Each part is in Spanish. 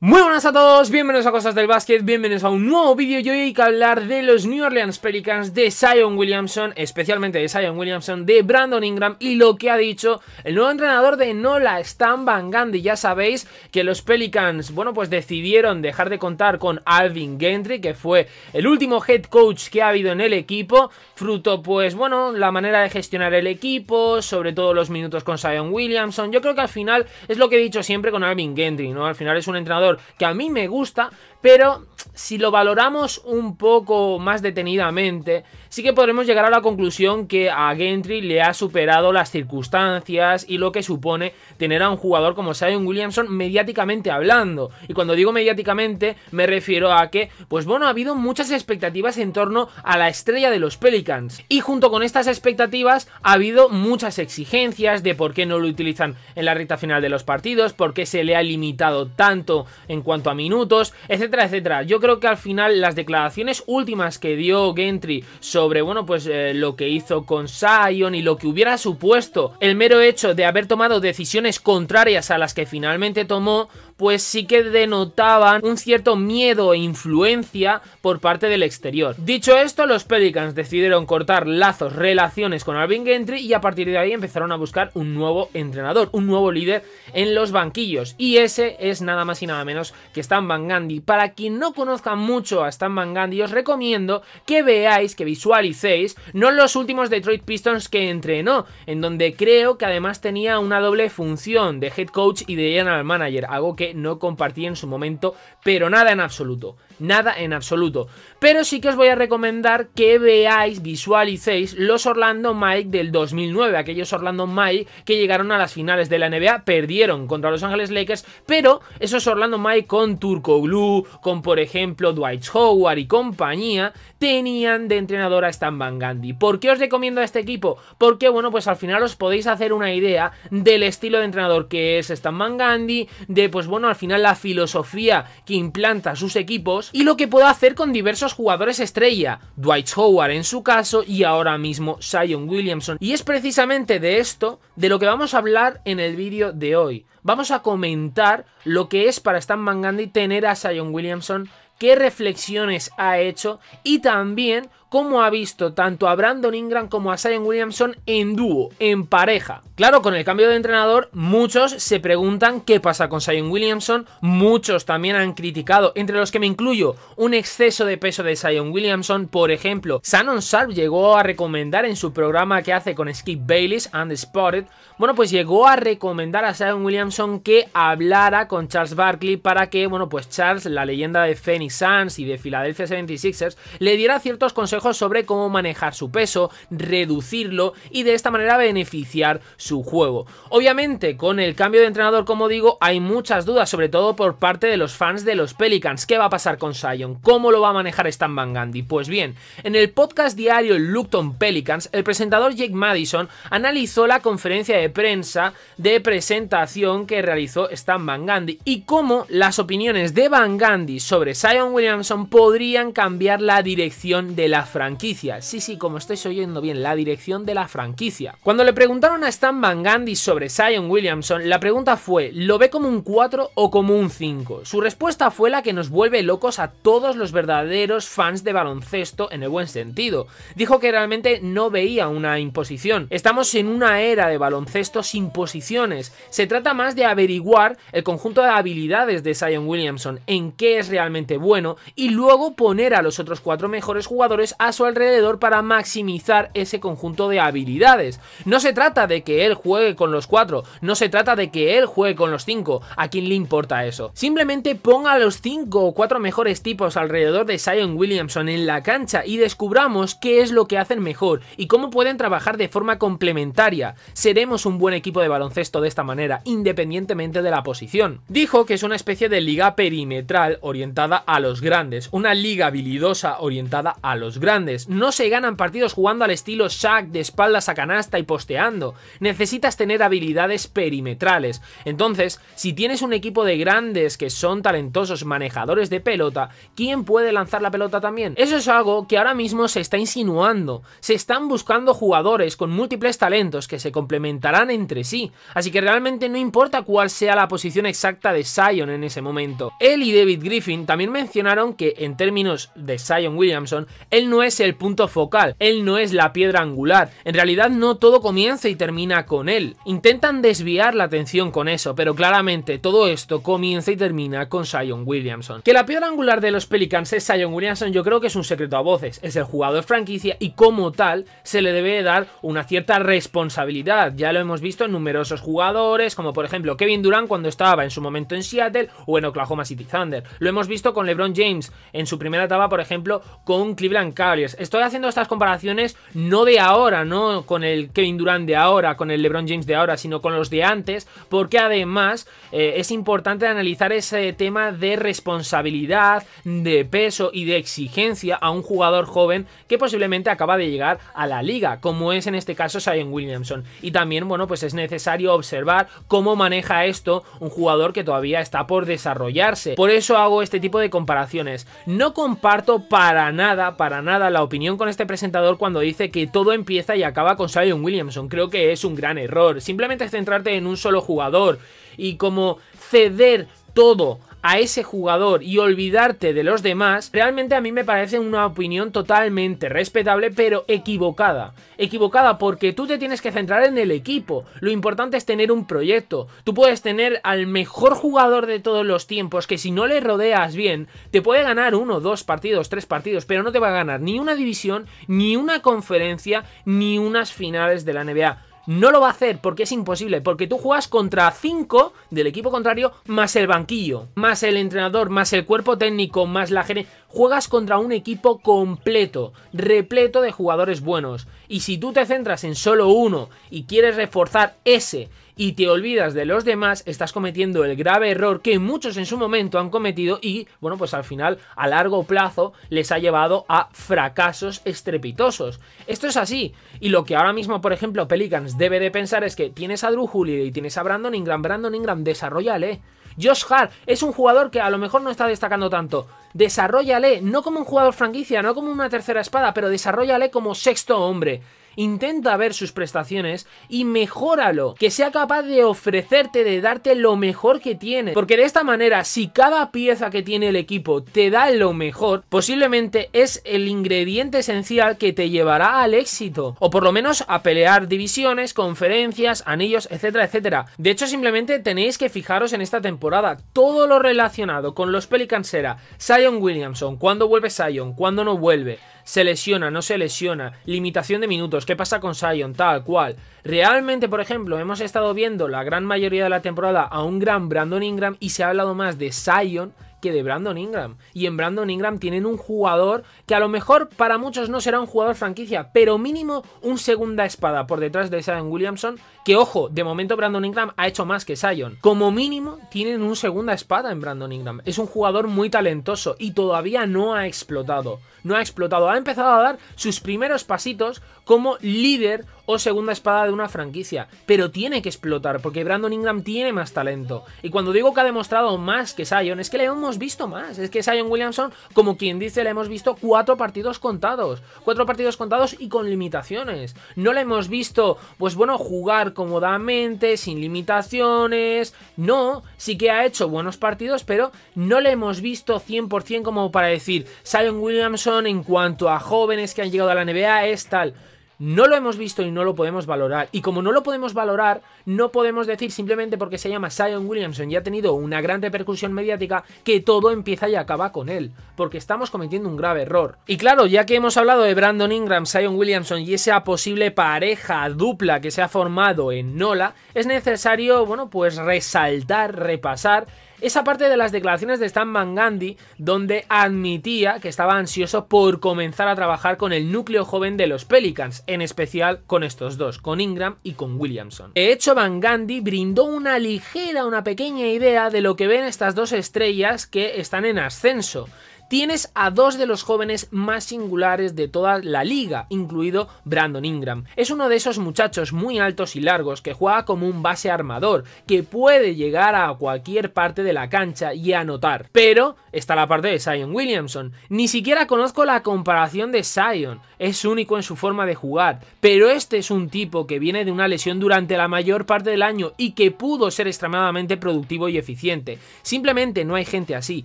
Muy buenas a todos, bienvenidos a Cosas del Básquet, bienvenidos a un nuevo vídeo y hoy hay que hablar de los New Orleans Pelicans, de Sion Williamson, especialmente de Sion Williamson, de Brandon Ingram y lo que ha dicho el nuevo entrenador de Nola, Stan Van gandhi Ya sabéis que los Pelicans, bueno, pues decidieron dejar de contar con Alvin Gentry, que fue el último head coach que ha habido en el equipo, fruto pues, bueno, la manera de gestionar el equipo, sobre todo los minutos con Sion Williamson. Yo creo que al final es lo que he dicho siempre con Alvin Gentry, ¿no? Al final es un entrenador que a mí me gusta, pero si lo valoramos un poco más detenidamente, sí que podremos llegar a la conclusión que a Gentry le ha superado las circunstancias y lo que supone tener a un jugador como Sion Williamson mediáticamente hablando. Y cuando digo mediáticamente, me refiero a que, pues bueno, ha habido muchas expectativas en torno a la estrella de los Pelicans. Y junto con estas expectativas ha habido muchas exigencias de por qué no lo utilizan en la recta final de los partidos, por qué se le ha limitado tanto en cuanto a minutos, etc etcétera, Yo creo que al final las declaraciones últimas que dio Gentry sobre, bueno, pues eh, lo que hizo con Sion y lo que hubiera supuesto el mero hecho de haber tomado decisiones contrarias a las que finalmente tomó, pues sí que denotaban un cierto miedo e influencia por parte del exterior. Dicho esto, los Pelicans decidieron cortar lazos, relaciones con Alvin Gentry y a partir de ahí empezaron a buscar un nuevo entrenador, un nuevo líder en los banquillos. Y ese es nada más y nada menos que Stan Van Gandhi. Para quien no conozca mucho a Stan Van Gandhi, os recomiendo que veáis, que visualicéis, no los últimos Detroit Pistons que entrenó, en donde creo que además tenía una doble función de head coach y de general manager, algo que no compartí en su momento, pero nada en absoluto nada en absoluto. Pero sí que os voy a recomendar que veáis, visualicéis los Orlando Mike del 2009, aquellos Orlando Mike que llegaron a las finales de la NBA, perdieron contra Los Ángeles Lakers, pero esos Orlando Mike con Turco Blue, con por ejemplo Dwight Howard y compañía, tenían de entrenador a Stan Van Gandhi. ¿Por qué os recomiendo a este equipo? Porque bueno, pues al final os podéis hacer una idea del estilo de entrenador que es Stan Van Gandhi, de pues bueno, al final la filosofía que implanta sus equipos y lo que puedo hacer con diversos jugadores estrella, Dwight Howard en su caso y ahora mismo Sion Williamson. Y es precisamente de esto de lo que vamos a hablar en el vídeo de hoy. Vamos a comentar lo que es para Stan Van y tener a Sion Williamson qué reflexiones ha hecho y también cómo ha visto tanto a Brandon Ingram como a Sion Williamson en dúo, en pareja. Claro, con el cambio de entrenador, muchos se preguntan qué pasa con Sion Williamson, muchos también han criticado, entre los que me incluyo, un exceso de peso de Sion Williamson, por ejemplo, Shannon Sharp llegó a recomendar en su programa que hace con Skip Bayless, Spotted, bueno, pues llegó a recomendar a Sion Williamson que hablara con Charles Barkley para que, bueno, pues Charles, la leyenda de Phoenix Suns y de Philadelphia 76ers, le diera ciertos consejos sobre cómo manejar su peso, reducirlo y de esta manera beneficiar su juego. Obviamente, con el cambio de entrenador, como digo, hay muchas dudas, sobre todo por parte de los fans de los Pelicans. ¿Qué va a pasar con Sion? ¿Cómo lo va a manejar Stan Van Gandhi? Pues bien, en el podcast diario Lucton Pelicans, el presentador Jake Madison analizó la conferencia de prensa de presentación que realizó Stan Van Gandhi y cómo las opiniones de Van Gandhi sobre Sion Williamson podrían cambiar la dirección de la franquicia. Sí, sí, como estáis oyendo bien, la dirección de la franquicia. Cuando le preguntaron a Stan Van Gandhi sobre Zion Williamson, la pregunta fue, ¿lo ve como un 4 o como un 5? Su respuesta fue la que nos vuelve locos a todos los verdaderos fans de baloncesto en el buen sentido. Dijo que realmente no veía una imposición. Estamos en una era de baloncesto sin posiciones. Se trata más de averiguar el conjunto de habilidades de Zion Williamson, en qué es realmente bueno, y luego poner a los otros cuatro mejores jugadores a su alrededor para maximizar ese conjunto de habilidades. No se trata de que él juegue con los cuatro, no se trata de que él juegue con los cinco. a quién le importa eso. Simplemente ponga los 5 o 4 mejores tipos alrededor de Zion Williamson en la cancha y descubramos qué es lo que hacen mejor y cómo pueden trabajar de forma complementaria. Seremos un buen equipo de baloncesto de esta manera, independientemente de la posición. Dijo que es una especie de liga perimetral orientada a los grandes, una liga habilidosa orientada a los grandes grandes. No se ganan partidos jugando al estilo Shaq de espaldas a canasta y posteando. Necesitas tener habilidades perimetrales. Entonces, si tienes un equipo de grandes que son talentosos manejadores de pelota, ¿quién puede lanzar la pelota también? Eso es algo que ahora mismo se está insinuando. Se están buscando jugadores con múltiples talentos que se complementarán entre sí. Así que realmente no importa cuál sea la posición exacta de Zion en ese momento. Él y David Griffin también mencionaron que en términos de Zion Williamson, él no es el punto focal, él no es la piedra angular, en realidad no todo comienza y termina con él. Intentan desviar la atención con eso, pero claramente todo esto comienza y termina con Sion Williamson. Que la piedra angular de los Pelicans es Sion Williamson yo creo que es un secreto a voces, es el jugador franquicia y como tal se le debe dar una cierta responsabilidad, ya lo hemos visto en numerosos jugadores, como por ejemplo Kevin Durant cuando estaba en su momento en Seattle o en Oklahoma City Thunder, lo hemos visto con LeBron James en su primera etapa por ejemplo con Cleveland Estoy haciendo estas comparaciones no de ahora, no con el Kevin Durant de ahora, con el LeBron James de ahora, sino con los de antes, porque además eh, es importante analizar ese tema de responsabilidad, de peso y de exigencia a un jugador joven que posiblemente acaba de llegar a la liga, como es en este caso Zion Williamson. Y también, bueno, pues es necesario observar cómo maneja esto un jugador que todavía está por desarrollarse. Por eso hago este tipo de comparaciones. No comparto para nada, para nada la opinión con este presentador cuando dice que todo empieza y acaba con Sion Williamson. Creo que es un gran error. Simplemente centrarte en un solo jugador y como ceder todo a ese jugador y olvidarte de los demás, realmente a mí me parece una opinión totalmente respetable, pero equivocada. Equivocada porque tú te tienes que centrar en el equipo. Lo importante es tener un proyecto. Tú puedes tener al mejor jugador de todos los tiempos que si no le rodeas bien, te puede ganar uno, dos partidos, tres partidos, pero no te va a ganar ni una división, ni una conferencia, ni unas finales de la NBA. No lo va a hacer porque es imposible, porque tú juegas contra 5 del equipo contrario, más el banquillo, más el entrenador, más el cuerpo técnico, más la gente. Juegas contra un equipo completo, repleto de jugadores buenos. Y si tú te centras en solo uno y quieres reforzar ese y te olvidas de los demás, estás cometiendo el grave error que muchos en su momento han cometido y, bueno, pues al final, a largo plazo, les ha llevado a fracasos estrepitosos. Esto es así. Y lo que ahora mismo, por ejemplo, Pelicans debe de pensar es que tienes a Drew Holiday y tienes a Brandon Ingram. Brandon Ingram, desarrollale. Josh Hart es un jugador que a lo mejor no está destacando tanto. Desarrollale, no como un jugador franquicia, no como una tercera espada, pero desarrollale como sexto hombre intenta ver sus prestaciones y mejóralo, que sea capaz de ofrecerte, de darte lo mejor que tiene, porque de esta manera, si cada pieza que tiene el equipo te da lo mejor, posiblemente es el ingrediente esencial que te llevará al éxito, o por lo menos a pelear divisiones, conferencias, anillos, etcétera, etcétera. De hecho, simplemente tenéis que fijaros en esta temporada, todo lo relacionado con los Pelicans era Sion Williamson, cuando vuelve Sion, cuando no vuelve, se lesiona, no se lesiona, limitación de minutos, qué pasa con Sion, tal cual. Realmente, por ejemplo, hemos estado viendo la gran mayoría de la temporada a un gran Brandon Ingram y se ha hablado más de Sion de Brandon Ingram. Y en Brandon Ingram tienen un jugador que a lo mejor para muchos no será un jugador franquicia, pero mínimo un segunda espada por detrás de Zion Williamson, que ojo, de momento Brandon Ingram ha hecho más que Zion. Como mínimo tienen un segunda espada en Brandon Ingram. Es un jugador muy talentoso y todavía no ha explotado. No ha explotado, ha empezado a dar sus primeros pasitos como líder o segunda espada de una franquicia. Pero tiene que explotar, porque Brandon Ingram tiene más talento. Y cuando digo que ha demostrado más que Sion, es que le hemos visto más. Es que Sion Williamson, como quien dice, le hemos visto cuatro partidos contados. Cuatro partidos contados y con limitaciones. No le hemos visto, pues bueno, jugar cómodamente, sin limitaciones. No, sí que ha hecho buenos partidos, pero no le hemos visto 100% como para decir, Sion Williamson en cuanto a jóvenes que han llegado a la NBA es tal no lo hemos visto y no lo podemos valorar. Y como no lo podemos valorar, no podemos decir simplemente porque se llama Sion Williamson y ha tenido una gran repercusión mediática que todo empieza y acaba con él, porque estamos cometiendo un grave error. Y claro, ya que hemos hablado de Brandon Ingram, Sion Williamson y esa posible pareja dupla que se ha formado en Nola, es necesario, bueno, pues resaltar, repasar esa parte de las declaraciones de Stan Van Gandhi, donde admitía que estaba ansioso por comenzar a trabajar con el núcleo joven de los Pelicans, en especial con estos dos, con Ingram y con Williamson. De hecho, Van Gandhi brindó una ligera, una pequeña idea de lo que ven estas dos estrellas que están en ascenso tienes a dos de los jóvenes más singulares de toda la liga, incluido Brandon Ingram. Es uno de esos muchachos muy altos y largos que juega como un base armador, que puede llegar a cualquier parte de la cancha y anotar. Pero está la parte de Zion Williamson. Ni siquiera conozco la comparación de Sion es único en su forma de jugar, pero este es un tipo que viene de una lesión durante la mayor parte del año y que pudo ser extremadamente productivo y eficiente. Simplemente no hay gente así,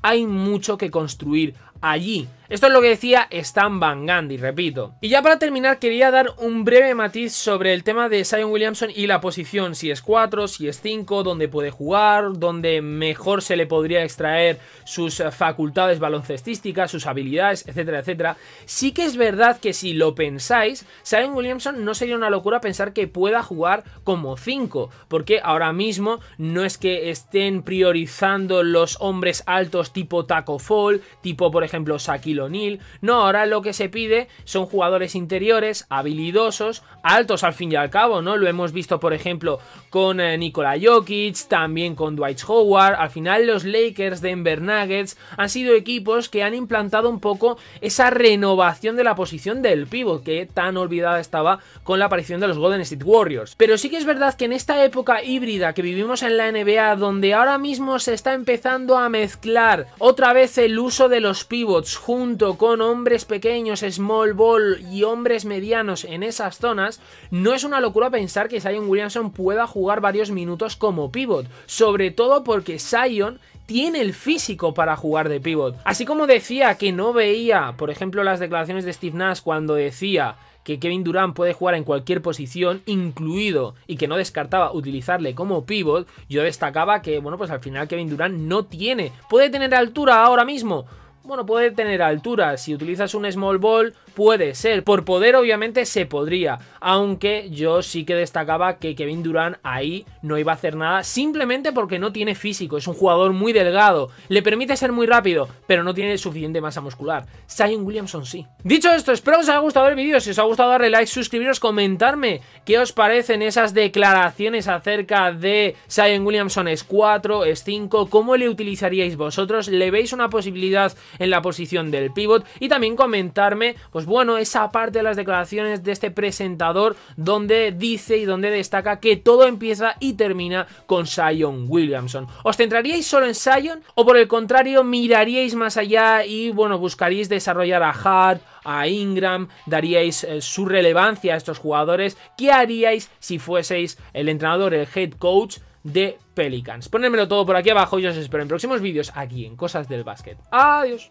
hay mucho que construir construir allí esto es lo que decía Stan Van Gandhi, repito. Y ya para terminar quería dar un breve matiz sobre el tema de Zion Williamson y la posición, si es 4, si es 5, dónde puede jugar, dónde mejor se le podría extraer sus facultades baloncestísticas, sus habilidades, etcétera, etcétera. Sí que es verdad que si lo pensáis, Zion Williamson no sería una locura pensar que pueda jugar como 5, porque ahora mismo no es que estén priorizando los hombres altos tipo Taco Fall, tipo por ejemplo Shaquille O'Neill, No, ahora lo que se pide son jugadores interiores, habilidosos, altos al fin y al cabo, ¿no? Lo hemos visto, por ejemplo, con eh, Nikola Jokic, también con Dwight Howard. Al final, los Lakers, Denver Nuggets han sido equipos que han implantado un poco esa renovación de la posición del pívot que tan olvidada estaba con la aparición de los Golden State Warriors. Pero sí que es verdad que en esta época híbrida que vivimos en la NBA, donde ahora mismo se está empezando a mezclar otra vez el uso de los pivots junto con hombres pequeños, small ball y hombres medianos en esas zonas, no es una locura pensar que Zion Williamson pueda jugar varios minutos como pivot, sobre todo porque Zion tiene el físico para jugar de pivot. Así como decía que no veía, por ejemplo, las declaraciones de Steve Nash cuando decía que Kevin Durant puede jugar en cualquier posición, incluido, y que no descartaba utilizarle como pivot, yo destacaba que, bueno, pues al final Kevin Durant no tiene, puede tener altura ahora mismo, bueno, puede tener altura. Si utilizas un small ball, puede ser. Por poder, obviamente, se podría. Aunque yo sí que destacaba que Kevin Durant ahí no iba a hacer nada. Simplemente porque no tiene físico. Es un jugador muy delgado. Le permite ser muy rápido, pero no tiene suficiente masa muscular. Zion Williamson sí. Dicho esto, espero que os haya gustado el vídeo. Si os ha gustado, darle like, suscribiros, comentarme qué os parecen esas declaraciones acerca de Zion Williamson es 4, es 5, cómo le utilizaríais vosotros, le veis una posibilidad en la posición del pivot y también comentarme pues bueno esa parte de las declaraciones de este presentador donde dice y donde destaca que todo empieza y termina con Sion Williamson. ¿Os centraríais solo en Sion o por el contrario miraríais más allá y bueno, buscaríais desarrollar a Hart, a Ingram, daríais eh, su relevancia a estos jugadores? ¿Qué haríais si fueseis el entrenador, el head coach de Pelicans? Ponedmelo todo por aquí abajo y os espero en próximos vídeos aquí en Cosas del Básquet. Adiós.